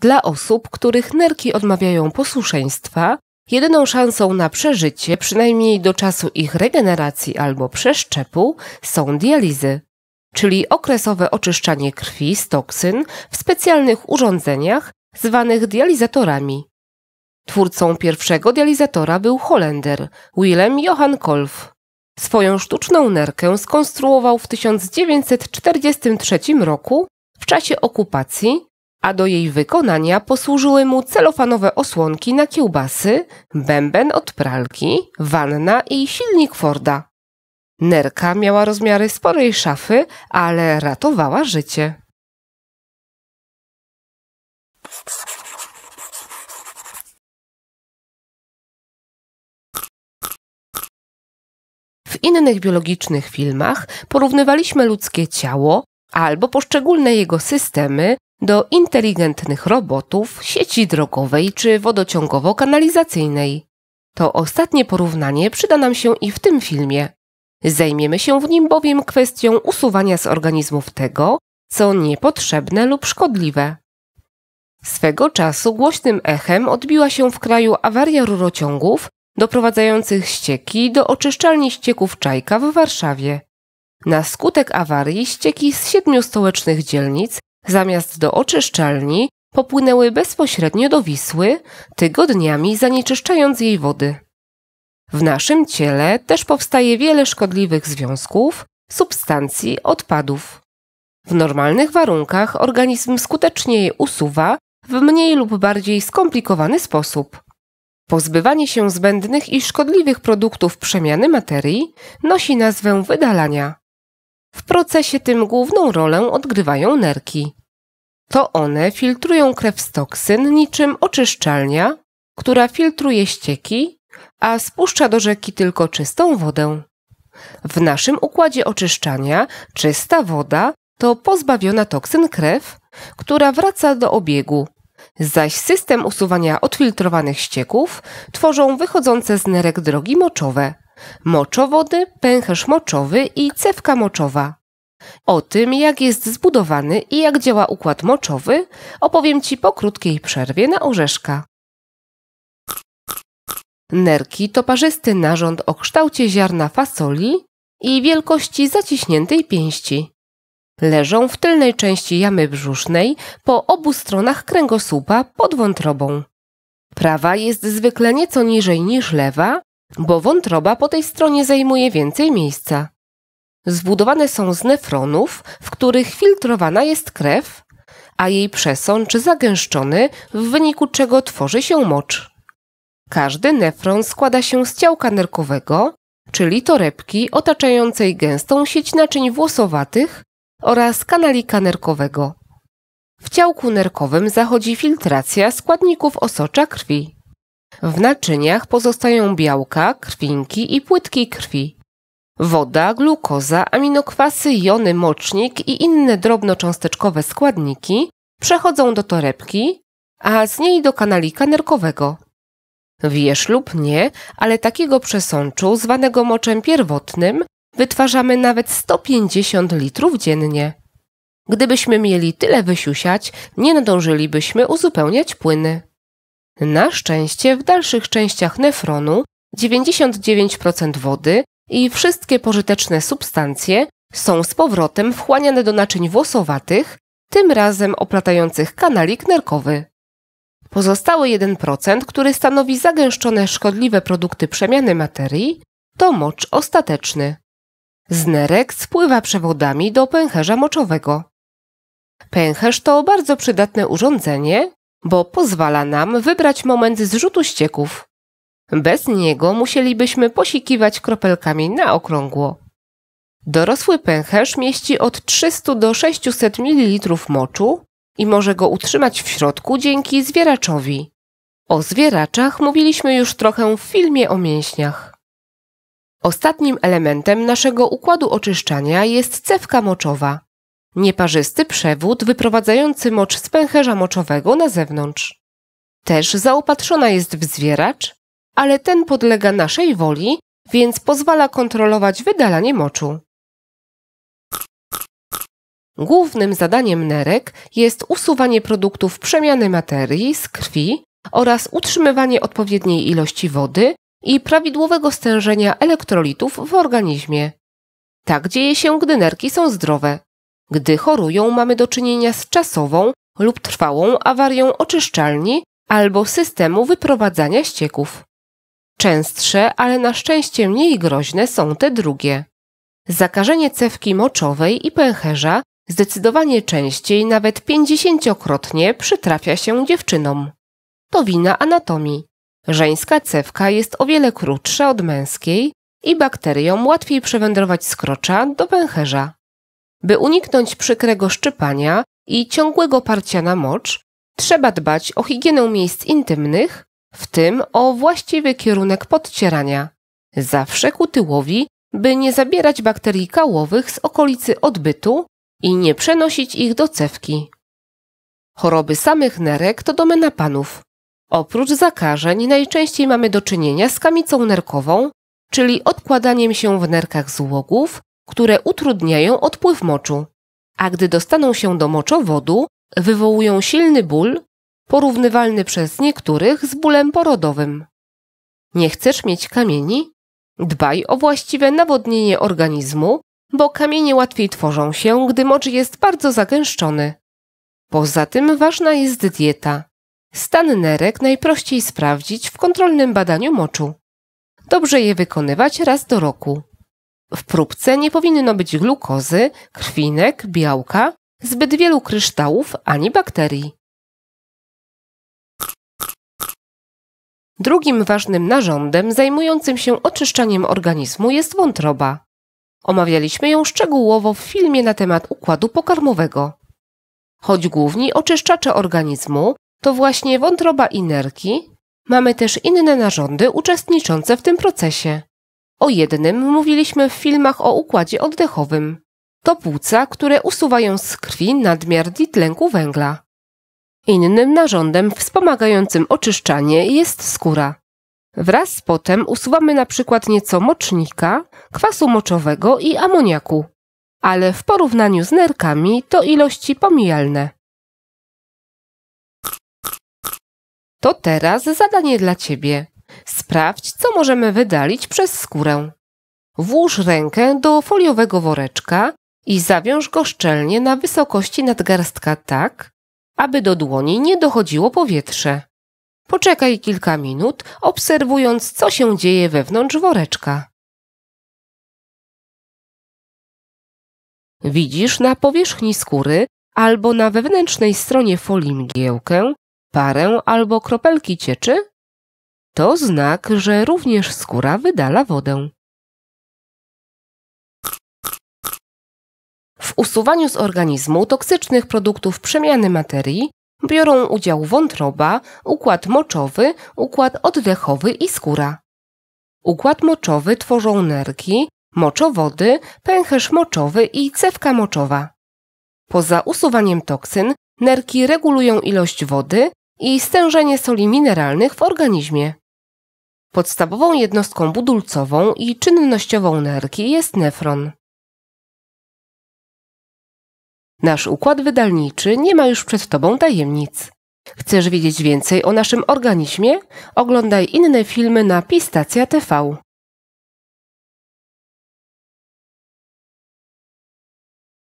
Dla osób, których nerki odmawiają posłuszeństwa, jedyną szansą na przeżycie, przynajmniej do czasu ich regeneracji albo przeszczepu, są dializy, czyli okresowe oczyszczanie krwi z toksyn w specjalnych urządzeniach zwanych dializatorami. Twórcą pierwszego dializatora był Holender Willem Johan Kolff. Swoją sztuczną nerkę skonstruował w 1943 roku w czasie okupacji a do jej wykonania posłużyły mu celofanowe osłonki na kiełbasy, bęben od pralki, wanna i silnik Forda. Nerka miała rozmiary sporej szafy, ale ratowała życie. W innych biologicznych filmach porównywaliśmy ludzkie ciało albo poszczególne jego systemy do inteligentnych robotów, sieci drogowej czy wodociągowo-kanalizacyjnej. To ostatnie porównanie przyda nam się i w tym filmie. Zajmiemy się w nim bowiem kwestią usuwania z organizmów tego, co niepotrzebne lub szkodliwe. Swego czasu głośnym echem odbiła się w kraju awaria rurociągów doprowadzających ścieki do oczyszczalni ścieków Czajka w Warszawie. Na skutek awarii ścieki z siedmiu stołecznych dzielnic zamiast do oczyszczalni popłynęły bezpośrednio do Wisły, tygodniami zanieczyszczając jej wody. W naszym ciele też powstaje wiele szkodliwych związków, substancji, odpadów. W normalnych warunkach organizm skutecznie je usuwa w mniej lub bardziej skomplikowany sposób. Pozbywanie się zbędnych i szkodliwych produktów przemiany materii nosi nazwę wydalania. W procesie tym główną rolę odgrywają nerki. To one filtrują krew z toksyn niczym oczyszczalnia, która filtruje ścieki, a spuszcza do rzeki tylko czystą wodę. W naszym układzie oczyszczania czysta woda to pozbawiona toksyn krew, która wraca do obiegu, zaś system usuwania odfiltrowanych ścieków tworzą wychodzące z nerek drogi moczowe moczowody, pęcherz moczowy i cewka moczowa. O tym, jak jest zbudowany i jak działa układ moczowy, opowiem Ci po krótkiej przerwie na orzeszka. Nerki to parzysty narząd o kształcie ziarna fasoli i wielkości zaciśniętej pięści. Leżą w tylnej części jamy brzusznej po obu stronach kręgosłupa pod wątrobą. Prawa jest zwykle nieco niżej niż lewa bo wątroba po tej stronie zajmuje więcej miejsca. Zbudowane są z nefronów, w których filtrowana jest krew, a jej przesącz, zagęszczony, w wyniku czego tworzy się mocz. Każdy nefron składa się z ciałka nerkowego, czyli torebki otaczającej gęstą sieć naczyń włosowatych oraz kanalika nerkowego. W ciałku nerkowym zachodzi filtracja składników osocza krwi. W naczyniach pozostają białka, krwinki i płytki krwi. Woda, glukoza, aminokwasy, jony, mocznik i inne drobnocząsteczkowe składniki przechodzą do torebki, a z niej do kanalika nerkowego. Wiesz lub nie, ale takiego przesączu, zwanego moczem pierwotnym, wytwarzamy nawet 150 litrów dziennie. Gdybyśmy mieli tyle wysiusiać, nie nadążylibyśmy uzupełniać płyny. Na szczęście w dalszych częściach nefronu 99% wody i wszystkie pożyteczne substancje są z powrotem wchłaniane do naczyń włosowatych, tym razem oplatających kanalik nerkowy. Pozostały 1%, który stanowi zagęszczone szkodliwe produkty przemiany materii, to mocz ostateczny. Z nerek spływa przewodami do pęcherza moczowego. Pęcherz to bardzo przydatne urządzenie, bo pozwala nam wybrać moment zrzutu ścieków. Bez niego musielibyśmy posikiwać kropelkami na okrągło. Dorosły pęcherz mieści od 300 do 600 ml moczu i może go utrzymać w środku dzięki zwieraczowi. O zwieraczach mówiliśmy już trochę w filmie o mięśniach. Ostatnim elementem naszego układu oczyszczania jest cewka moczowa. Nieparzysty przewód wyprowadzający mocz z pęcherza moczowego na zewnątrz. Też zaopatrzona jest w zwieracz, ale ten podlega naszej woli, więc pozwala kontrolować wydalanie moczu. Głównym zadaniem nerek jest usuwanie produktów przemiany materii z krwi oraz utrzymywanie odpowiedniej ilości wody i prawidłowego stężenia elektrolitów w organizmie. Tak dzieje się, gdy nerki są zdrowe. Gdy chorują, mamy do czynienia z czasową lub trwałą awarią oczyszczalni albo systemu wyprowadzania ścieków. Częstsze, ale na szczęście mniej groźne są te drugie. Zakażenie cewki moczowej i pęcherza zdecydowanie częściej, nawet pięćdziesięciokrotnie, przytrafia się dziewczynom. To wina anatomii. Żeńska cewka jest o wiele krótsza od męskiej i bakteriom łatwiej przewędrować z krocza do pęcherza. By uniknąć przykrego szczypania i ciągłego parcia na mocz, trzeba dbać o higienę miejsc intymnych, w tym o właściwy kierunek podcierania. Zawsze ku tyłowi, by nie zabierać bakterii kałowych z okolicy odbytu i nie przenosić ich do cewki. Choroby samych nerek to domena panów. Oprócz zakażeń najczęściej mamy do czynienia z kamicą nerkową, czyli odkładaniem się w nerkach złogów które utrudniają odpływ moczu, a gdy dostaną się do moczowodu, wywołują silny ból, porównywalny przez niektórych z bólem porodowym. Nie chcesz mieć kamieni? Dbaj o właściwe nawodnienie organizmu, bo kamienie łatwiej tworzą się, gdy mocz jest bardzo zagęszczony. Poza tym ważna jest dieta. Stan nerek najprościej sprawdzić w kontrolnym badaniu moczu. Dobrze je wykonywać raz do roku. W próbce nie powinno być glukozy, krwinek, białka, zbyt wielu kryształów ani bakterii. Drugim ważnym narządem zajmującym się oczyszczaniem organizmu jest wątroba. Omawialiśmy ją szczegółowo w filmie na temat układu pokarmowego. Choć główni oczyszczacze organizmu to właśnie wątroba i nerki, mamy też inne narządy uczestniczące w tym procesie. O jednym mówiliśmy w filmach o układzie oddechowym. To płuca, które usuwają z krwi nadmiar dwutlenku węgla. Innym narządem wspomagającym oczyszczanie jest skóra. Wraz z potem usuwamy na przykład nieco mocznika, kwasu moczowego i amoniaku, ale w porównaniu z nerkami to ilości pomijalne. To teraz zadanie dla Ciebie. Sprawdź, co możemy wydalić przez skórę. Włóż rękę do foliowego woreczka i zawiąż go szczelnie na wysokości nadgarstka tak, aby do dłoni nie dochodziło powietrze. Poczekaj kilka minut, obserwując, co się dzieje wewnątrz woreczka. Widzisz na powierzchni skóry albo na wewnętrznej stronie folii mgiełkę, parę albo kropelki cieczy? To znak, że również skóra wydala wodę. W usuwaniu z organizmu toksycznych produktów przemiany materii biorą udział wątroba, układ moczowy, układ oddechowy i skóra. Układ moczowy tworzą nerki, moczowody, pęcherz moczowy i cewka moczowa. Poza usuwaniem toksyn, nerki regulują ilość wody i stężenie soli mineralnych w organizmie. Podstawową jednostką budulcową i czynnościową nerki jest nefron. Nasz układ wydalniczy nie ma już przed Tobą tajemnic. Chcesz wiedzieć więcej o naszym organizmie? Oglądaj inne filmy na Pistacja TV.